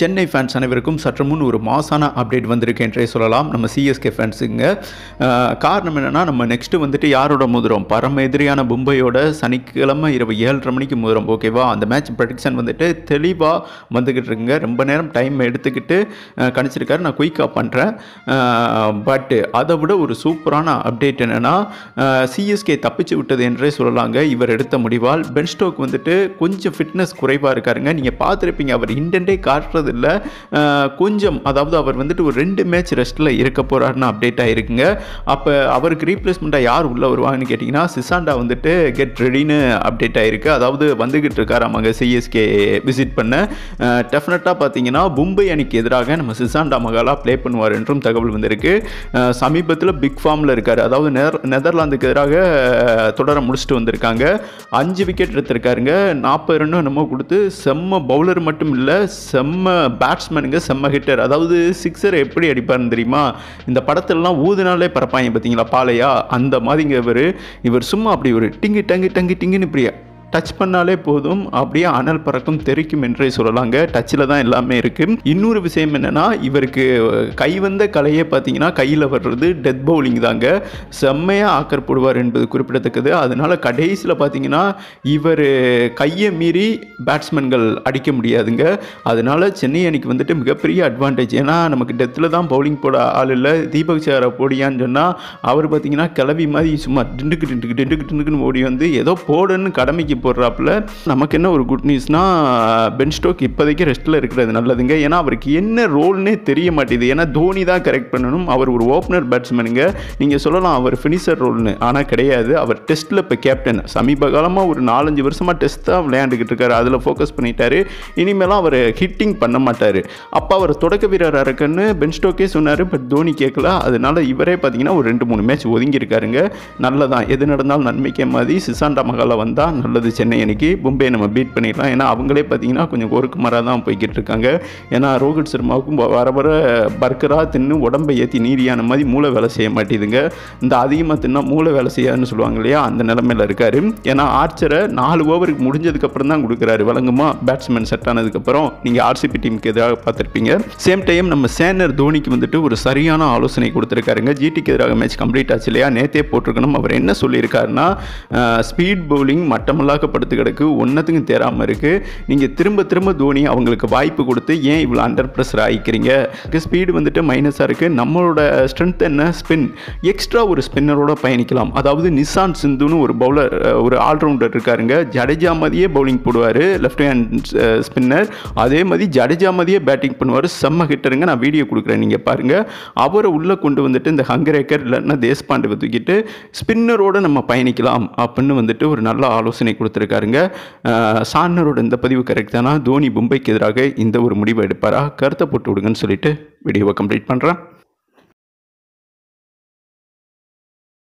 Chennai fans அனைவருக்கும் சற்று முன் ஒரு மாசான அப்டேட் வந்திருக்கு என்றே சொல்லலாம் நம்ம சிஎஸ்கே ஃபேன்ஸுங்க காரணம் என்னென்னா நம்ம நெக்ஸ்ட்டு வந்துட்டு யாரோட முதுரம் பரம எதிரியான மும்பையோட சனிக்கிழமை இரவு ஏழரை மணிக்கு முதுரம் ஓகேவா அந்த மேட்ச் ப்ரடிக்ஷன் வந்துட்டு தெளிவாக வந்துக்கிட்டு இருக்குங்க ரொம்ப நேரம் டைம் எடுத்துக்கிட்டு கணிச்சிருக்காரு நான் குயிக்காக பண்ணுறேன் பட்டு அதை விட ஒரு சூப்பரான அப்டேட் என்னென்னா சிஎஸ்கே தப்பிச்சு விட்டது என்றே சொல்லலாங்க இவர் எடுத்த முடிவால் பென்ஸ்டோக் வந்துட்டு கொஞ்சம் ஃபிட்னஸ் குறைவாக இருக்காருங்க நீங்கள் பார்த்துருப்பீங்க அவர் இன்டென்டே காட்டுறது போகிறதில்ல கொஞ்சம் அதாவது அவர் வந்துட்டு ஒரு ரெண்டு மேட்ச் ரெஸ்ட்டில் இருக்க போகிறாருன்னு அப்டேட் ஆகிருக்குங்க அப்போ அவருக்கு ரீப்ளேஸ்மெண்ட்டாக யார் உள்ளே வருவாங்கன்னு கேட்டிங்கன்னா சிசாண்டா வந்துட்டு கெட் ரெடின்னு அப்டேட் ஆகிருக்கு அதாவது வந்துக்கிட்டு இருக்காராமாங்க சிஎஸ்கே விசிட் பண்ண டெஃபினட்டாக பார்த்தீங்கன்னா மும்பை அணிக்கு எதிராக நம்ம சிசாண்டா மகாலா ப்ளே பண்ணுவார் என்றும் தகவல் வந்திருக்கு சமீபத்தில் பிக் ஃபார்மில் இருக்கார் அதாவது நெதர்லாந்துக்கு எதிராக தொடர முடிச்சுட்டு வந்திருக்காங்க அஞ்சு விக்கெட் எடுத்திருக்காருங்க நாற்பது ரன்னும் என்னமோ கொடுத்து செம்ம பவுலர் மட்டும் இல்லை செம்ம பேட்ஸ்மேனுங்க செம்ம ஹிட்டர் அதாவது சிக்ஸர் எப்படி அடிப்பார்னு தெரியுமா இந்த படத்திலலாம் ஊதுனாலே பறப்பாங்க பார்த்தீங்களா பாலையா அந்த மாதிரிங்க இவர் இவர் சும்மா அப்படி ஒரு டிங்கி டங்கி டங்கி டிங்கின்னு இப்படியா டச் பண்ணாலே போதும் அப்படியே அனல் பறக்கும் தெரிக்கும் என்றே சொல்லலாங்க டச்சில் தான் எல்லாமே இருக்குது இன்னொரு விஷயம் என்னென்னா இவருக்கு கை வந்த கலையே பார்த்தீங்கன்னா கையில் வர்றது டெத் பவுலிங் தாங்க செம்மையாக ஆக்கர் போடுவார் என்பது குறிப்பிடத்தக்கது அதனால் கடைசியில் பார்த்தீங்கன்னா இவர் கையை மீறி பேட்ஸ்மேன்கள் அடிக்க முடியாதுங்க அதனால் சென்னை அணிக்கு வந்துட்டு மிகப்பெரிய அட்வான்டேஜ் ஏன்னா நமக்கு டெத்தில் தான் பவுலிங் போட ஆள் இல்லை தீபக் சாரை போடியான்னு சொன்னால் அவர் பார்த்தீங்கன்னா கிளவி மாதிரி சும்மா டிண்டுக்கு டிண்டுக்கு டிண்டுக்கு டிண்டுக்குன்னு ஓடி வந்து ஏதோ போடுன்னு கடமைக்கு போடுறாப்புல நமக்கு என்ன ஒரு குட் நியூஸ்னால் பென் ஸ்டோக் இப்போதைக்கு ரெஸ்ட்டில் இருக்கிறது நல்லதுங்க ஏன்னா அவருக்கு என்ன ரோல்னே தெரிய மாட்டேது ஏன்னா தோனி தான் கரெக்ட் பண்ணணும் அவர் ஒரு ஓப்பனர் பேட்ஸ்மேனுங்க நீங்கள் சொல்லலாம் அவர் ஃபினிஷர் ரோல்னு ஆனால் கிடையாது அவர் டெஸ்ட்டில் இப்போ கேப்டன் சமீப காலமாக ஒரு நாலஞ்சு வருஷமாக டெஸ்ட் தான் விளையாண்டுக்கிட்டு இருக்காரு அதில் ஃபோக்கஸ் பண்ணிட்டாரு இனிமேலாம் அவர் ஹிட்டிங் பண்ண மாட்டார் அப்போ அவர் தொடக்க வீரராக இருக்குன்னு பென் ஸ்டோக்கே சொன்னார் பட் தோனி கேட்கல அதனால் இவரே பார்த்தீங்கன்னா ஒரு ரெண்டு மூணு மேட்ச் ஒதுங்கியிருக்காருங்க நல்லதான் எது நடந்தாலும் நன்மைக்கே மாதிரி சிசாண்டா மகாலா வந்தால் நல்லது போகுது சென்னை அன்றைக்கி மும்பை நம்ம பீட் பண்ணிடலாம் ஏன்னா அவங்களே பார்த்தீங்கன்னா கொஞ்சம் கோருக்கு தான் போய்கிட்டு இருக்காங்க ஏன்னா ரோஹித் சர்மாவுக்கும் வர வர பர்கராக தின்னு உடம்பை ஏற்றி நீரியான மாதிரி மூளை வேலை செய்ய மாட்டேதுங்க இந்த அதிகமாக தின்னா மூளை வேலை செய்யாதுன்னு சொல்லுவாங்க இல்லையா அந்த நிலமையில் இருக்கார் ஏன்னா ஆர்ச்சரை நாலு ஓவருக்கு முடிஞ்சதுக்கப்புறம் தான் கொடுக்குறாரு வழங்குமா பேட்ஸ்மேன் செட் ஆனதுக்கப்புறம் நீங்கள் ஆர்சிபி டீமுக்கு எதிராக பார்த்துருப்பீங்க சேம் டைம் நம்ம சேனர் தோனிக்கு வந்துட்டு ஒரு சரியான ஆலோசனை கொடுத்துருக்காருங்க ஜிடிக்கு எதிராக மேட்ச் கம்ப்ளீட் ஆச்சு இல்லையா நேத்தே போட்டிருக்கணும் அவர் என்ன சொல்லியிருக்காருன்னா ஸ்பீட் பவுலிங் மட்டமெல்லாம் படுத்து கிடக்கு ஒன்றத்துக்கும் தேராமல் இருக்குது நீங்கள் திரும்ப திரும்ப தோனி அவங்களுக்கு வாய்ப்பு கொடுத்து ஏன் இவ்வளோ அண்டர் ப்ரெஷர் ஆகிக்கிறீங்க ஸ்பீடு வந்துட்டு மைனஸாக இருக்குது நம்மளோட ஸ்ட்ரென்த் என்ன ஸ்பின் எக்ஸ்ட்ரா ஒரு ஸ்பின்னரோட பயணிக்கலாம் அதாவது நிசான் சிந்துன்னு ஒரு பவுலர் ஒரு ஆல்ரவுண்டர் இருக்காருங்க ஜடேஜா மாதிரியே பவுலிங் போடுவார் லெஃப்ட் ஹேண்ட் ஸ்பின்னர் அதே மாதிரி ஜடேஜா மாதிரியே பேட்டிங் பண்ணுவார் செம்ம ஹிட்டருங்க நான் வீடியோ கொடுக்குறேன் நீங்கள் பாருங்கள் அவரை உள்ளே கொண்டு வந்துட்டு இந்த ஹங்கரேக்கர் இல்லைன்னா தேஷ்பாண்டவை தூக்கிட்டு ஸ்பின்னரோடு நம்ம பயணிக்கலாம் அப்படின்னு வந்துட்டு ஒரு நல்ல ஆலோசனை கொடுத்து கொடுத்துருக்காருங்க சான்னரோட இந்த பதிவு கரெக்ட் தோனி மும்பைக்கு எதிராக இந்த ஒரு முடிவை எடுப்பாரா கருத்தை போட்டு விடுங்கன்னு சொல்லிட்டு வீடியோவை கம்ப்ளீட் பண்ணுறேன்